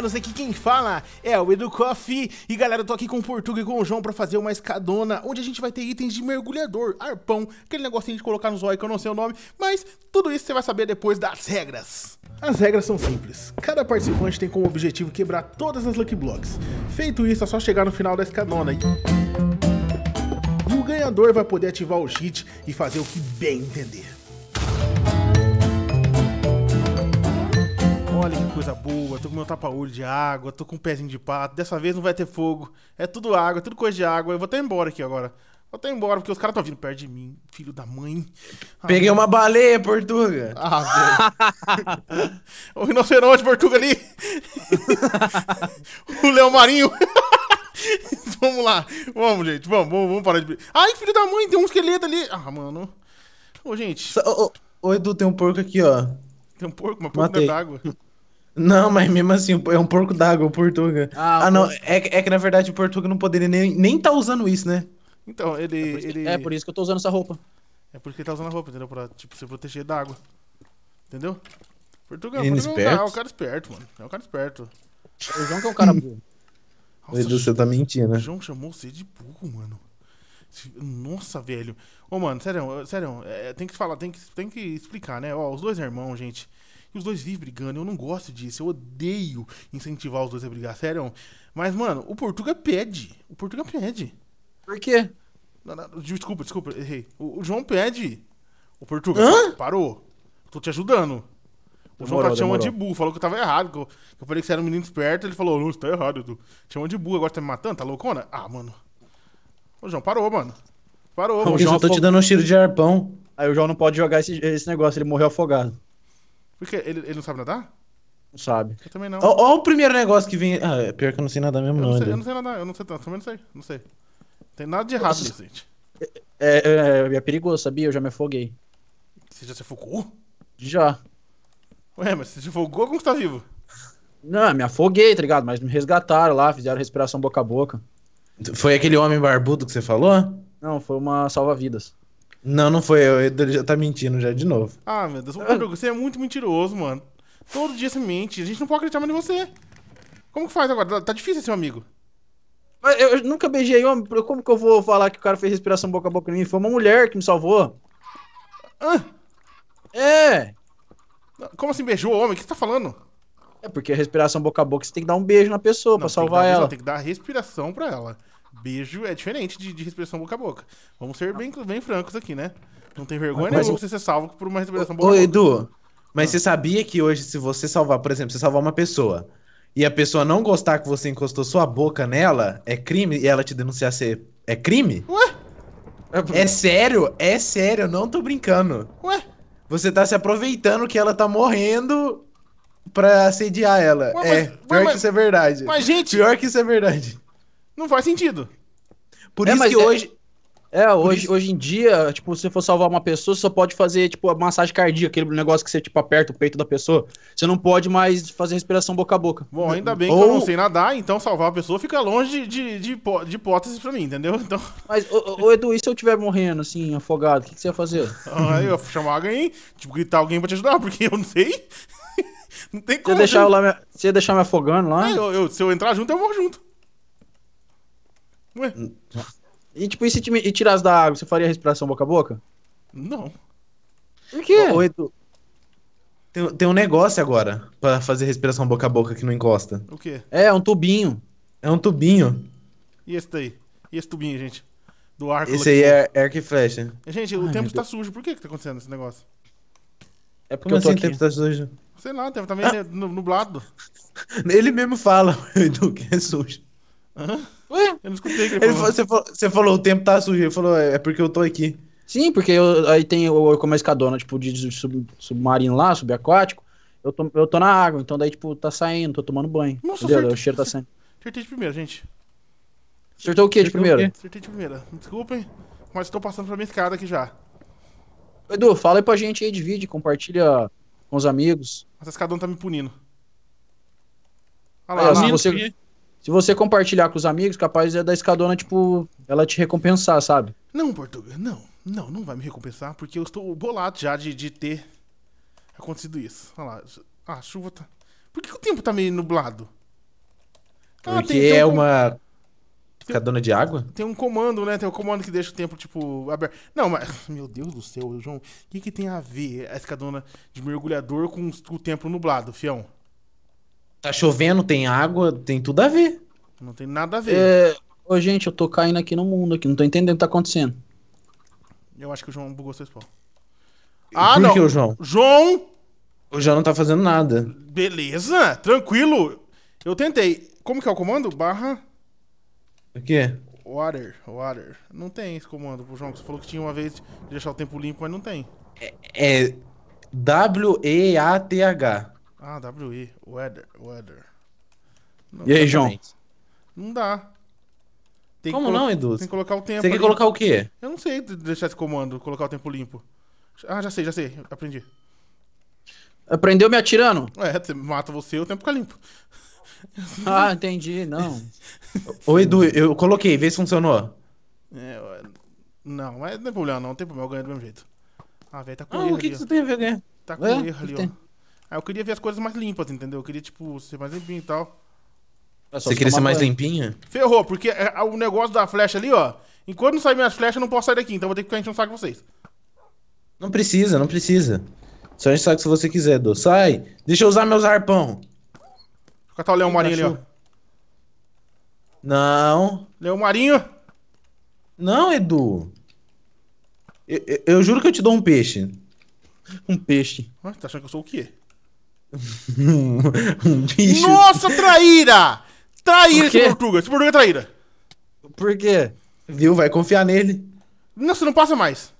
humanos, aqui quem fala é o Edu Coffee. E galera, eu tô aqui com o Portuga e com o João pra fazer uma escadona, onde a gente vai ter itens de mergulhador, arpão, aquele negocinho de colocar no zóio que eu não sei o nome, mas tudo isso você vai saber depois das regras. As regras são simples. Cada participante tem como objetivo quebrar todas as Lucky Blocks. Feito isso, é só chegar no final da escadona e... E o ganhador vai poder ativar o cheat e fazer o que bem entender. olha que coisa boa, tô com meu tapa-olho de água, tô com um pezinho de pato, dessa vez não vai ter fogo, é tudo água, é tudo coisa de água, eu vou até embora aqui agora. Vou até embora, porque os caras estão vindo perto de mim, filho da mãe. Ah, Peguei uma baleia, Portuga. Ah, velho. o rinoceronte, Portuga, ali. o Leão Marinho. vamos lá. Vamos, gente. Vamos, vamos, vamos parar de... Ai, filho da mãe, tem um esqueleto ali. Ah, mano. Ô, gente. Ô, Edu, tem um porco aqui, ó. Tem um porco, mas porco é Matei. dentro d'água. Não, mas mesmo assim, é um porco d'água o Portuga. Ah, ah não, é, é que na verdade o Portuga não poderia nem, nem tá usando isso, né? Então, ele é, por ele... é por isso que eu tô usando essa roupa. É porque ele tá usando a roupa, entendeu? Pra, tipo, se proteger da água. Entendeu? Portugal, é Portugal é, é um cara esperto, mano. É um cara esperto. O João que é um cara burro. Nossa, Edu, você tá mentindo, né? O João chamou você de burro, mano. Nossa, velho. Ô, mano, sério, sério, é, tem que falar, tem que, tem que explicar, né? Ó, os dois irmãos, gente. E os dois vivem brigando. Eu não gosto disso. Eu odeio incentivar os dois a brigar. Sério. Mas, mano, o Portuga pede. O Portuga pede. Por quê? Não, não, desculpa, desculpa, errei. O, o, João pede. O Portuga Hã? parou. tô te ajudando. O João demorou, tá te chamando de burro, falou que eu tava errado. Que eu, que eu falei que você era um menino esperto, ele falou, Lúcio, tá errado, Edu. Te chamando de burro, agora tá me matando, tá loucona? Ah, mano. O João parou, mano. Parou, mano. O João, eu tô te dando um tiro de arpão. Aí o João não pode jogar esse, esse negócio, ele morreu afogado. Porque ele, ele não sabe nadar? Não sabe. Eu também não. Olha o primeiro negócio que vem. Ah, é pior que eu não sei nadar mesmo, eu não. sei, eu não sei nadar, eu não sei, eu também não sei. Não sei. Tem nada de errado nisso, gente. É, é, é, perigoso, sabia? Eu já me afoguei. Você já se afogou? Já. Ué, mas você se afogou como você tá vivo? Não, me afoguei, tá ligado? Mas me resgataram lá, fizeram respiração boca a boca. Foi aquele homem barbudo que você falou? Não, foi uma salva-vidas. Não, não foi Ele já tá mentindo já de novo. Ah, meu Deus. você é muito mentiroso, mano. Todo dia você mente. A gente não pode acreditar mais em você. Como que faz agora? Tá difícil ser um amigo. Mas eu nunca beijei homem. Como que eu vou falar que o cara fez respiração boca a boca em mim? Foi uma mulher que me salvou. Ah. É. Como assim beijou o homem? O que você tá falando? É porque a respiração boca a boca você tem que dar um beijo na pessoa para salvar ela. Tem que dar respiração para ela. Beijo é diferente de, de respiração boca a boca. Vamos ser bem, bem francos aqui, né? Não tem vergonha mas, nenhuma você ser salvo por uma respiração boca a boca. Ô, Edu, mas ah. você sabia que hoje, se você salvar, por exemplo, você salvar uma pessoa e a pessoa não gostar que você encostou sua boca nela, é crime? E ela te denunciar ser. É crime? Ué? É, é sério? É sério, eu não tô brincando. Ué? Você tá se aproveitando que ela tá morrendo pra assediar ela. Ué, é, mas, é, pior ué, mas, que isso é verdade. Mas, gente. Pior que isso é verdade. Não faz sentido. Por é, isso que é... hoje. É, hoje, hoje em dia, tipo, se for salvar uma pessoa, você só pode fazer, tipo, a massagem cardíaca, aquele negócio que você, tipo, aperta o peito da pessoa. Você não pode mais fazer respiração boca a boca. Bom, ainda bem Ou... que eu não sei nadar, então salvar a pessoa fica longe de, de, de hipótese pra mim, entendeu? Então... Mas, ô, Edu, e se eu estiver morrendo, assim, afogado, o que, que, você ia fazer? Ah, eu ia chamar alguém, tipo, gritar alguém pra te ajudar, porque eu não sei. não tem como. Você ia deixar, né? eu lá, me... você ia deixar me afogando lá? É, eu, eu, se eu entrar junto, eu morro junto. Ué? E tipo, e se te, e tirasse da água, você faria respiração boca a boca? Não. Por quê? Ô, Edu, tem, tem um negócio agora pra fazer respiração boca a boca que não encosta. O quê? É, é um tubinho. É um tubinho. E esse daí? E esse tubinho, gente? Do arco. Esse aí é arco e flecha. Gente, o Ai, tempo está sujo. Por que que tá acontecendo esse negócio? É porque Como eu tô assim, o aqui. tempo tá sujo. Sei lá, o tempo tá meio nublado. Ele mesmo fala, Edu, que é sujo. Hã? Ué? Eu não escutei o que ele, ele falou. Você falou, você falou, o tempo tá sujo. Ele falou, é, é porque eu tô aqui. Sim, porque eu, aí tem eu, eu como a escadona, tipo, de sub, submarino lá, subaquático. Eu tô, eu tô na água, então daí, tipo, tá saindo, tô tomando banho. Nossa, entendeu? Acertei, o cheiro tá saindo. Acertei de primeira, gente. Acertou o que de primeira? Acertei de primeira. Desculpem, mas tô passando pra minha escada aqui já. Edu, fala aí pra gente aí, divide, compartilha com os amigos. Essa escadona tá me punindo. Olha lá, aí, ó, você... Se você compartilhar com os amigos, capaz é da escadona, tipo, ela te recompensar, sabe? Não, Portuga, não. Não, não vai me recompensar, porque eu estou bolado já de, de ter acontecido isso. Olha lá. Ah, a chuva tá. Por que, que o tempo tá meio nublado? Ah, porque tem, é tem é um... uma. Escadona de água? Tem um comando, né? Tem um comando que deixa o tempo, tipo, aberto. Não, mas. Meu Deus do céu, João. O que, que tem a ver a escadona de mergulhador com o tempo nublado, fião? Tá chovendo, tem água, tem tudo a ver. Não tem nada a ver. É... Ô, gente, eu tô caindo aqui no mundo, aqui, não tô entendendo o que tá acontecendo. Eu acho que o João bugou seu spawn. Ah, Por não. Que o João? João! O João não tá fazendo nada. Beleza, tranquilo. Eu tentei. Como que é o comando? Barra... O quê? Water, water. Não tem esse comando pro João. Você falou que tinha uma vez de deixar o tempo limpo, mas não tem. É, é W-E-A-T-H. Ah, WE. Weather. Weather. Não, e aí, João? Não dá. Tem Como não, Edu? Tem que colocar o tempo. Você quer colocar o quê? Eu não sei deixar esse comando, colocar o tempo limpo. Ah, já sei, já sei. Aprendi. Aprendeu me atirando? É, mata você o tempo fica limpo. Ah, entendi, não. Ô, Edu, eu coloquei, vê se funcionou. É, não, mas não é problema, não. Tem problema, eu ganho do mesmo jeito. Ah, velho, tá com ah, erro. o que, ali, que você tem a ver, né? Tá com é, erro ali, ó. Tem. Aí eu queria ver as coisas mais limpas, entendeu? Eu queria, tipo, ser mais limpinho e tal. É você queria ser mais banho. limpinha? Ferrou, porque é, é o negócio da flecha ali, ó. Enquanto não sair minhas flechas, eu não posso sair daqui, então vou ter que ficar enchendo o saco com vocês. Não precisa, não precisa. Só enche o saco se você quiser, Edu. Sai! Deixa eu usar meus arpão. Vou catar o leão marinho ali, ó. Não. Leão marinho? Não, Edu. Eu, eu, eu, juro que eu te dou um peixe. Um peixe. Ah, tá achando que eu sou o quê? um bicho. Nossa, traíra! Traíra esse Portuga. Esse Portuga é traíra. Por quê? Viu? Vai confiar nele. Nossa, não passa mais.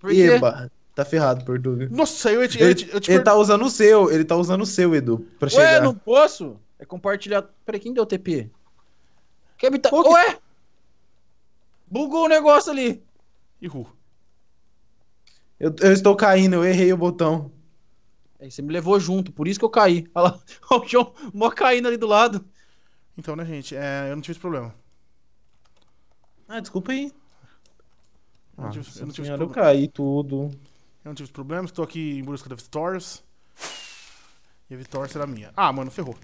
Por quê? Eba, tá ferrado, Portuga. Nossa, eu, eu, te, eu te, ele, tá usando o seu, ele tá usando o seu, Edu, pra Ué, chegar. não posso? É compartilhar... Peraí, quem deu TP? Quer me Pô, Ué! Que... Bugou o negócio ali. Ihu. Eu, eu estou caindo, eu errei o botão. Aí você me levou junto, por isso que eu caí. Olha lá, o João mó caindo ali do lado. Então, né, gente? É, eu não tive esse problema. Ah, desculpa aí. Eu não tive, ah, eu não tive senhora, eu caí tudo. Eu não tive problemas, estou aqui em busca da Vitórias. E a vitória será minha. Ah, mano, ferrou.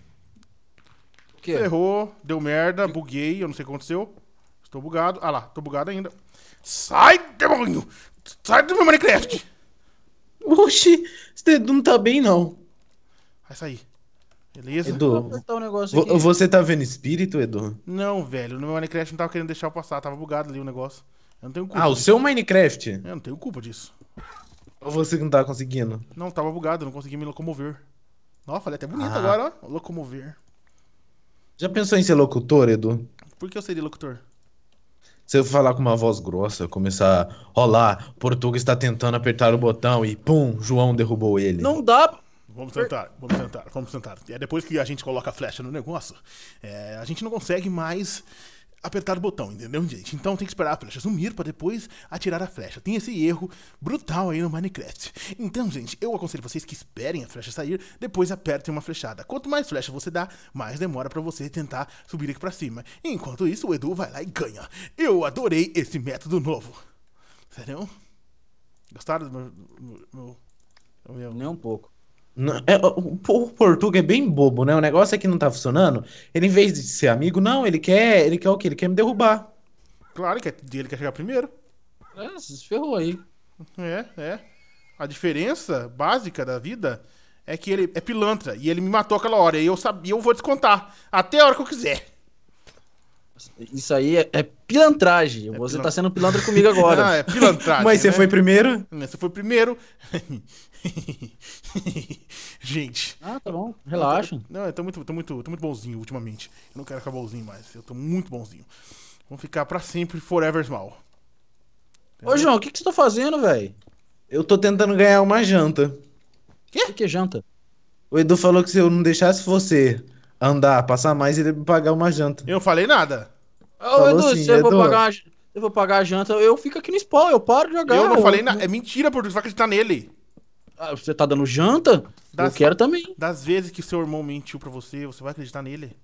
Que? Ferrou, deu merda, buguei, eu não sei o que aconteceu. Estou bugado. Ah lá, estou bugado ainda. Sai, demônio! Sai do meu Minecraft! Oxi, Edu não tá bem, não. Vai sair. Beleza? Edu, um você tá vendo espírito, Edu? Não, velho. No meu Minecraft não tava querendo deixar eu passar. Tava bugado ali o negócio. Eu não tenho culpa. Ah, disso. o seu Minecraft? Eu não tenho culpa disso. Ou você não tava tá conseguindo? Não, tava bugado. Não consegui me locomover. Nossa, falei até bonito ah. agora, ó. Locomover. Já pensou em ser locutor, Edu? Por que eu seria locutor? Se eu falar com uma voz grossa, começar, olá, Portuga está tentando apertar o botão e pum, João derrubou ele. Não dá. Vamos tentar, vamos tentar, vamos tentar. É depois que a gente coloca a flecha no negócio, é, a gente não consegue mais apertar o botão, entendeu, gente? Então tem que esperar a flecha sumir para depois atirar a flecha. Tem esse erro brutal aí no Minecraft. Então, gente, eu aconselho vocês que esperem a flecha sair, depois apertem uma flechada. Quanto mais flecha você dá, mais demora para você tentar subir aqui para cima. Enquanto isso, o Edu vai lá e ganha. Eu adorei esse método novo. Sério? Gostaram do meu... meu, Meu... Nem um pouco. É, o povo é bem bobo, né? O negócio é que não tá funcionando. Ele, em vez de ser amigo, não, ele quer. Ele quer o quê? Ele quer me derrubar. Claro, que é, ele quer chegar primeiro. É, se ferrou aí. É, é. A diferença básica da vida é que ele é pilantra e ele me matou aquela hora e eu, sabia, eu vou descontar até a hora que eu quiser. Isso aí é, é pilantragem. É você pilan... tá sendo pilantra comigo agora. ah, é pilantragem. Mas você né? foi primeiro? Você foi primeiro. Gente. Ah, tá bom. Relaxa. Não, eu tô muito, tô muito, tô muito bonzinho ultimamente. Eu não quero ficar bonzinho mais. Eu tô muito bonzinho. Vamos ficar pra sempre, forever mal. Entendeu? Ô, João, o que, que você tá fazendo, velho? Eu tô tentando ganhar uma janta. Quê? O que, que é janta? O Edu falou que se eu não deixasse você andar, passar mais e ele pagar uma janta. Eu não falei nada. Ô, Edu, assim, eu, Edu. É vou pagar eu vou pagar a janta, eu fico aqui no spawn, eu paro de jogar. Eu não falei nada. É mentira, porque você vai acreditar nele. Ah, você tá dando janta? Das, eu quero também. Das vezes que seu irmão mentiu pra você, você vai acreditar nele?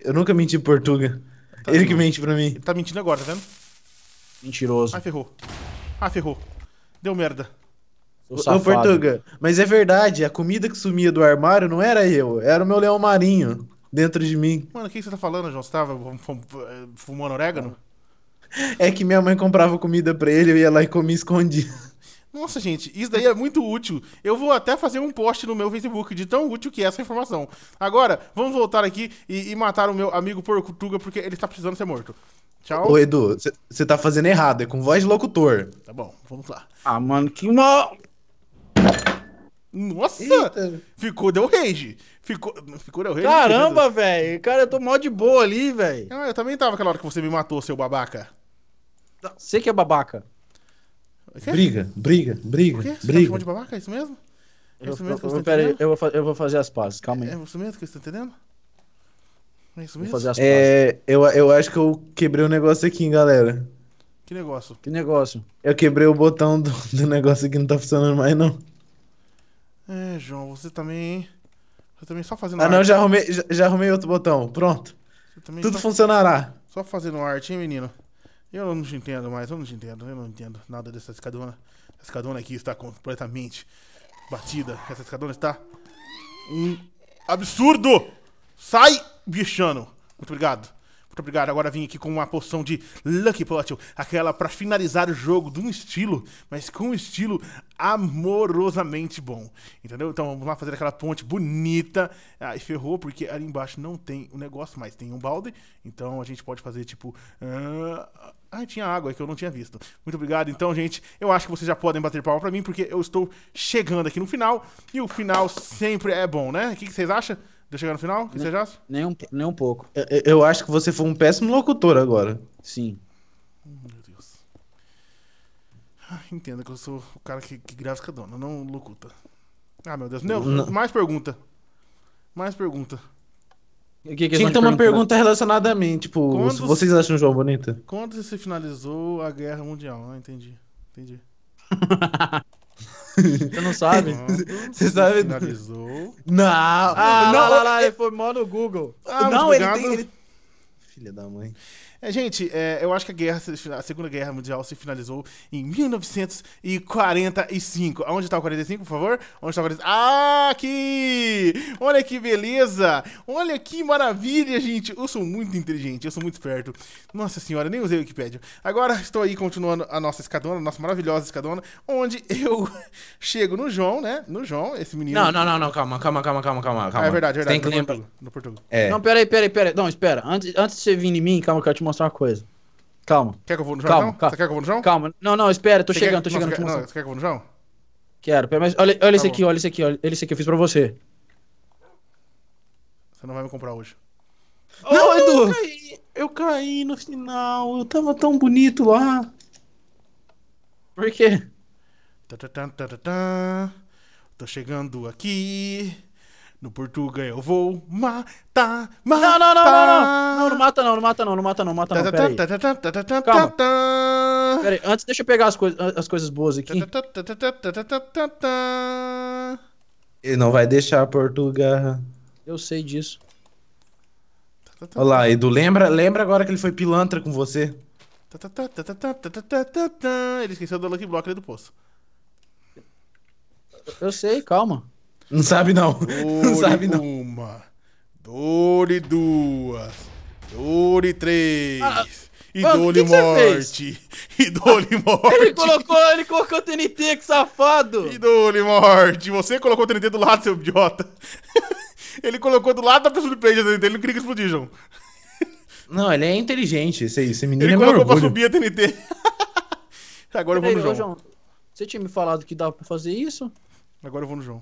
Eu nunca menti pro Portuga. Tá ele que mente pra mim. Ele tá mentindo agora, tá vendo? Mentiroso. Ah, ferrou. Ah, ferrou. Deu merda. Ô, Portuga, mas é verdade, a comida que sumia do armário não era eu, era o meu leão marinho dentro de mim. Mano, o que, que você tá falando, João? Você tava fumando orégano? É que minha mãe comprava comida pra ele, eu ia lá e comia escondido. Nossa, gente, isso daí é muito útil. Eu vou até fazer um post no meu Facebook de tão útil que é essa informação. Agora, vamos voltar aqui e, e matar o meu amigo Portuga, porque ele tá precisando ser morto. Tchau. Ô, Edu, você tá fazendo errado, é com voz de locutor. Tá bom, vamos lá. Ah, mano, que mal. Nossa! Eita. Ficou, deu rage. Ficou, ficou deu rage. Caramba, velho. Cara, eu tô mó de boa ali, velho. Ah, eu também tava aquela hora que você me matou, seu babaca. Sei tá, que é babaca. Briga, briga, briga. O quê? Você tá briga. Tá de babaca? É isso mesmo? É isso mesmo eu, eu, eu, tá pera aí, eu vou, eu vou fazer as pazes, calma aí. É, é isso mesmo que você tá entendendo? É isso mesmo? Vou fazer as é, pazes. É, eu, eu acho que eu quebrei um negócio aqui, hein, galera. Que negócio? Que negócio? Eu quebrei o botão do, do negócio aqui, não tá funcionando mais, não. É, João, você também, hein? Você também só fazendo Ah, arte. não, já arrumei, já, já, arrumei outro botão. Pronto. Tudo só, funcionará. Só fazendo arte, hein, menino? Eu não te entendo mais, eu não te entendo, eu não entendo nada dessa escadona. Essa escadona aqui está completamente batida. Essa escadona está um absurdo! Sai, bichano! Muito obrigado. Muito obrigado. Agora vim aqui com uma poção de Lucky Potion, aquela para finalizar o jogo de um estilo, mas com um estilo amorosamente bom. Entendeu? Então vamos lá fazer aquela ponte bonita. Ah, e ferrou, porque ali embaixo não tem o um negócio, mas tem um balde. Então a gente pode fazer tipo. Uh... Ah, tinha água é que eu não tinha visto. Muito obrigado. Então, gente, eu acho que vocês já podem bater palma pra mim, porque eu estou chegando aqui no final. E o final sempre é bom, né? O que vocês acham? de chegar no final? Que seja? Nem um, nem um pouco. Eu, eu, acho que você foi um péssimo locutor agora. Sim. Meu Deus. Ah, entenda que eu sou o cara que, que grava escadona, não locuta. Ah, meu Deus. Não, não. mais pergunta. Mais pergunta. Que que Tinha que ter uma pergunta relacionada a mim, tipo, quando vocês se... acham o João bonito? Quando se finalizou a guerra mundial? Ah, entendi. Entendi. Você não sabe? Pronto, Você sabe? Finalizou. Não. Ah, não, lá, lá, lá, ele foi mó no Google. Ah, não, tá ele tem. Ele... Filha da mãe. É, gente, é, eu acho que a, guerra, a Segunda Guerra Mundial se finalizou em 1945. Onde está o 45, por favor? Onde está o 45? Ah, aqui! Olha que beleza! Olha que maravilha, gente! Eu sou muito inteligente, eu sou muito esperto. Nossa senhora, nem usei o Wikipedia. Agora estou aí continuando a nossa escadona, a nossa maravilhosa escadona, onde eu chego no João, né? No João, esse menino. Não, não, não, não calma, calma, calma, calma, calma. calma é verdade, é verdade. Tem que lembrar. No Portugal. É. Não, peraí, peraí, peraí. Não, espera. Antes, antes de você vir em mim, calma que eu te mostro mostrar uma coisa. Calma. Quer que eu vou no Calma, calma. Você quer que eu vou no Calma. Não, não, espera, tô você chegando, quer... tô chegando. Não, você, quer... Não, você quer que eu vou no Quero, pera, mas olha, olha tá esse aqui, olha esse aqui, olha esse aqui, eu fiz pra você. Você não vai me comprar hoje. Não, oh, Edu! Eu caí, eu caí no final, eu tava tão bonito lá. Por quê? Tá, tá, tá, tá, tá, tá. Tô chegando aqui. No Portugal eu vou matar, matar. Não, não, não, não, não. Não, não mata não, não mata não, não mata não, mata não. Calma. Pera aí, antes deixa eu pegar as, coi as coisas boas aqui. Ele não vai deixar Portugal. Eu sei disso. Olha lá, Edu, lembra, lembra agora que ele foi pilantra com você. Ele esqueceu do Lucky Block ali do poço. Eu sei, calma. Não sabe, não. Dore não sabe, não. Uma, dole duas, dole três. Ah, e dole morte. E dole morte. Ele colocou, ele colocou o TNT, que safado. E dole morte. Você colocou o TNT do lado, seu idiota. ele colocou do lado da pessoa do TNT, ele não queria que explodisse, João. Não, ele é inteligente, esse, esse menino ele é Ele colocou pra subir a TNT. Agora eu vou no João. João. Você tinha me falado que dava pra fazer isso? Agora eu vou no João.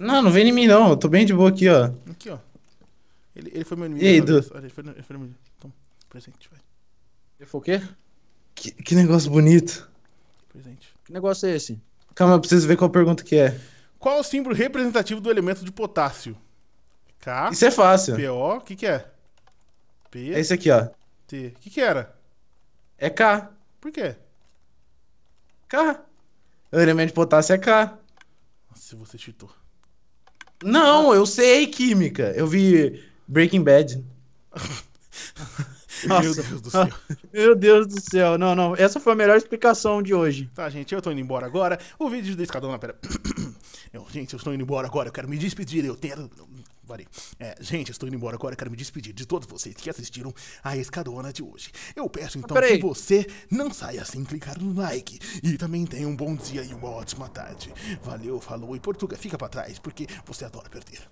Não, não vem em mim não. Eu tô bem de boa aqui, ó. Aqui, ó. Ele, ele foi meu inimigo. E aí, Du? Olha, ele foi, ele foi meu inimigo. Toma, presente, vai. Ele foi o quê? Que, que negócio bonito. Presente. Que negócio é esse? Calma, eu preciso ver qual pergunta que é. Qual o símbolo representativo do elemento de potássio? K. Isso é fácil. PO, o que que é? P. É esse aqui, ó. T. O que que era? É K. Por quê? K. O elemento de potássio é K. Nossa, você cheatou. Não, eu sei química. Eu vi Breaking Bad. Nossa. Meu Deus do céu. Meu Deus do céu. Não, não. Essa foi a melhor explicação de hoje. Tá, gente, eu tô indo embora agora. O vídeo do Escadão, pera. Eu, gente, eu estou indo embora agora. Eu quero me despedir. Eu quero parei. É, gente, estou indo embora agora. Quero me despedir de todos vocês que assistiram a Escadona de hoje. Eu peço então Peraí. que você não saia sem clicar no like. E também tenha um bom dia e uma ótima tarde. Valeu, falou. E Portuga, fica para trás, porque você adora perder.